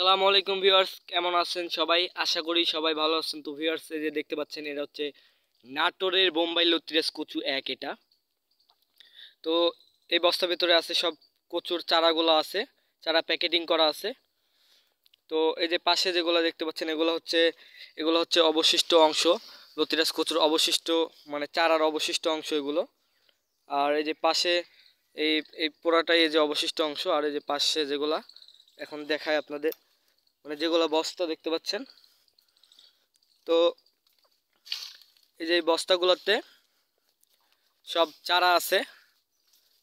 সালাম আলাইকুম ভিউয়ার্স কেমন আছেন সবাই আশা করি সবাই ভালো আছেন তো ভিউয়ার্স এই যে দেখতে পাচ্ছেন এটা হচ্ছে নাটোরের বোম্বাই লতিরাজ কচু এক এটা তো এই বস্তার ভেতরে আছে সব কচুর চারাগুলো আছে চারা প্যাকেটিং করা আছে তো এই যে পাশে যেগুলো দেখতে পাচ্ছেন এগুলো হচ্ছে এগুলো হচ্ছে অবশিষ্ট অংশ লতিরাজ কচুর অবশিষ্ট মানে চারার অবশিষ্ট অংশ এগুলো আর এই যে পাশে এই এই পোড়াটাই এই যে অবশিষ্ট অংশ আর এই যে পাশে যেগুলা এখন দেখায় আপনাদের মানে যেগুলো বস্তা দেখতে পাচ্ছেন তো এই যে বস্তাগুলোতে সব চারা আছে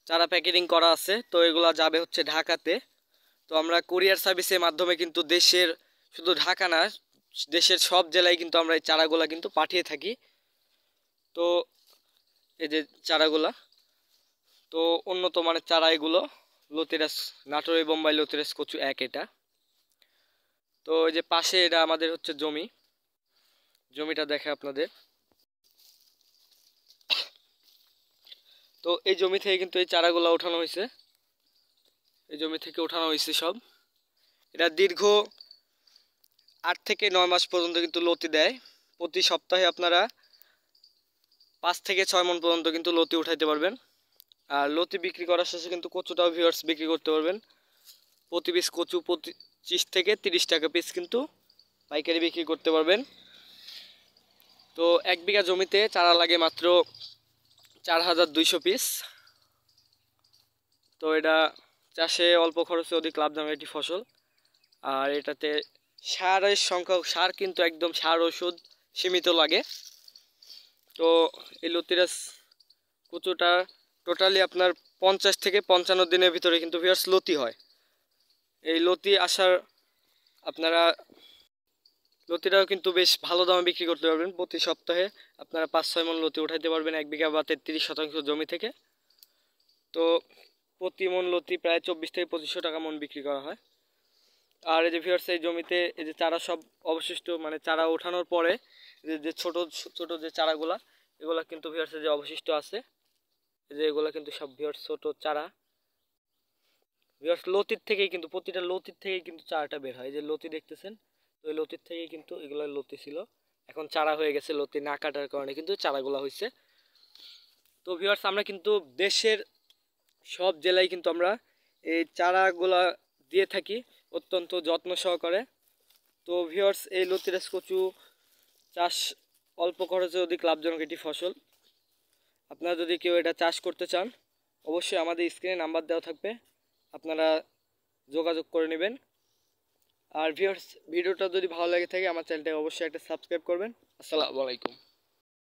চারা প্যাকেটিং করা আছে তো এগুলো যাবে হচ্ছে ঢাকাতে তো আমরা কুরিয়ার সার্ভিসের মাধ্যমে কিন্তু দেশের শুধু ঢাকা না দেশের সব জেলায় কিন্তু আমরা এই চারাগুলো কিন্তু পাঠিয়ে থাকি তো এই যে চারাগুলা তো উন্নত মানের চারা এগুলো লতেরাস নাটোরে বোম্বাই লতেরাস কচু এক এটা তো এই যে পাশে এটা আমাদের হচ্ছে জমি জমিটা দেখে আপনাদের তো এই জমি থেকে কিন্তু এই চারাগুলো ওঠানো হয়েছে এই জমি থেকে ওঠানো হয়েছে সব এটা দীর্ঘ আট থেকে নয় মাস পর্যন্ত কিন্তু লতি দেয় প্রতি সপ্তাহে আপনারা পাঁচ থেকে ছয় মন পর্যন্ত কিন্তু লতি উঠাইতে পারবেন আর লতি বিক্রি করার শেষে কিন্তু কচুটাও ভিউয়ার্স বিক্রি করতে পারবেন প্রতি পিস কচু প্রতি পঁচিশ থেকে তিরিশ টাকা পিস কিন্তু পাইকারি বিক্রি করতে পারবেন তো এক বিঘা জমিতে চারা লাগে মাত্র চার হাজার দুইশো পিস তো এটা চাষে অল্প খরচে অধিক লাভজনক একটি ফসল আর এটাতে সারের সংখ্যা সার কিন্তু একদম সার ওষুধ সীমিত লাগে তো এই লতিরাস কুচুটা টোটালি আপনার পঞ্চাশ থেকে পঞ্চান্ন দিনের ভিতরে কিন্তু ভিয়ার্স লতি হয় এই লতি আসার আপনারা লতিটাও কিন্তু বেশ ভালো দামে বিক্রি করতে পারবেন প্রতি সপ্তাহে আপনারা পাঁচ ছয় মন লতি উঠাইতে পারবেন এক বিঘা বা তেত্রিশ শতাংশ জমি থেকে তো প্রতি মন লতি প্রায় চব্বিশ থেকে পঁচিশশো টাকা মন বিক্রি করা হয় আর এই যে ভিওর্স এই জমিতে এই যে চারা সব অবশিষ্ট মানে চারা ওঠানোর পরে যে যে ছোট ছোট যে চারাগুলা এগুলা কিন্তু ভিওর্সের যে অবশিষ্ট আছে যে এগুলা কিন্তু সব ভিওর্স ছোট চারা বিকজ লতির থেকেই কিন্তু প্রতিটা লতির থেকেই কিন্তু চারাটা বের হয় যে লতি দেখতেছেন তো ওই লতির থেকেই কিন্তু এগুলো লতি ছিল এখন চারা হয়ে গেছে লতি না কাটার কারণে কিন্তু চারাগুলো হয়েছে তো ভিওর্স আমরা কিন্তু দেশের সব জেলায় কিন্তু আমরা এই চারাগুলা দিয়ে থাকি অত্যন্ত যত্ন সহকারে তো ভিওয়ার্স এই লতিরাজ কচু চাষ অল্প খরচে অধিক লাভজনক এটি ফসল আপনারা যদি কেউ এটা চাষ করতে চান অবশ্যই আমাদের স্ক্রিনে নাম্বার দেওয়া থাকবে আপনারা যোগাযোগ করে নেবেন আর ভিউয়ার্স ভিডিওটা যদি ভালো লাগে থাকে আমার চ্যানেলটাকে অবশ্যই একটা সাবস্ক্রাইব করবেন আসসালামু আলাইকুম